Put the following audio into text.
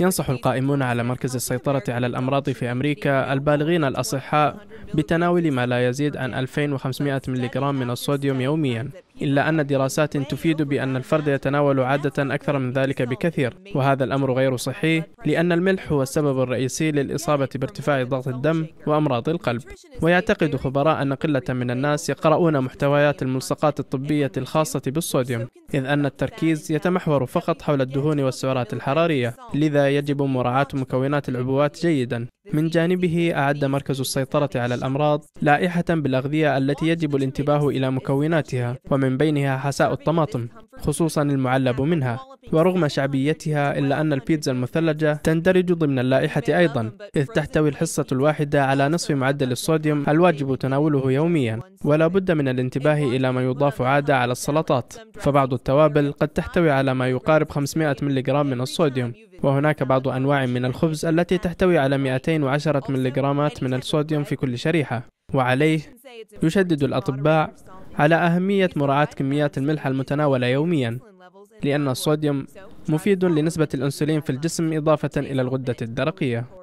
ينصح القائمون على مركز السيطرة على الأمراض في أمريكا البالغين الأصحاء بتناول ما لا يزيد عن 2500 ملغ من الصوديوم يومياً إلا أن دراسات تفيد بأن الفرد يتناول عادة أكثر من ذلك بكثير وهذا الأمر غير صحي لأن الملح هو السبب الرئيسي للإصابة بارتفاع ضغط الدم وأمراض القلب ويعتقد خبراء أن قلة من الناس يقرؤون محتويات الملصقات الطبية الخاصة بالصوديوم إذ أن التركيز يتمحور فقط حول الدهون والسعرات الحرارية لذا يجب مراعاة مكونات العبوات جيدا من جانبه أعد مركز السيطرة على الأمراض لائحة بالأغذية التي يجب الانتباه إلى مكوناتها ومن بينها حساء الطماطم خصوصا المعلب منها ورغم شعبيتها إلا أن البيتزا المثلجة تندرج ضمن اللائحة أيضا إذ تحتوي الحصة الواحدة على نصف معدل الصوديوم الواجب تناوله يوميا ولا بد من الانتباه إلى ما يضاف عادة على السلطات فبعض التوابل قد تحتوي على ما يقارب 500 ملغرام من الصوديوم وهناك بعض أنواع من الخبز التي تحتوي على 210 ملغرامات من الصوديوم في كل شريحة وعليه يشدد الأطباء على أهمية مراعاة كميات الملح المتناولة يوميا لأن الصوديوم مفيد لنسبة الأنسولين في الجسم إضافة إلى الغدة الدرقية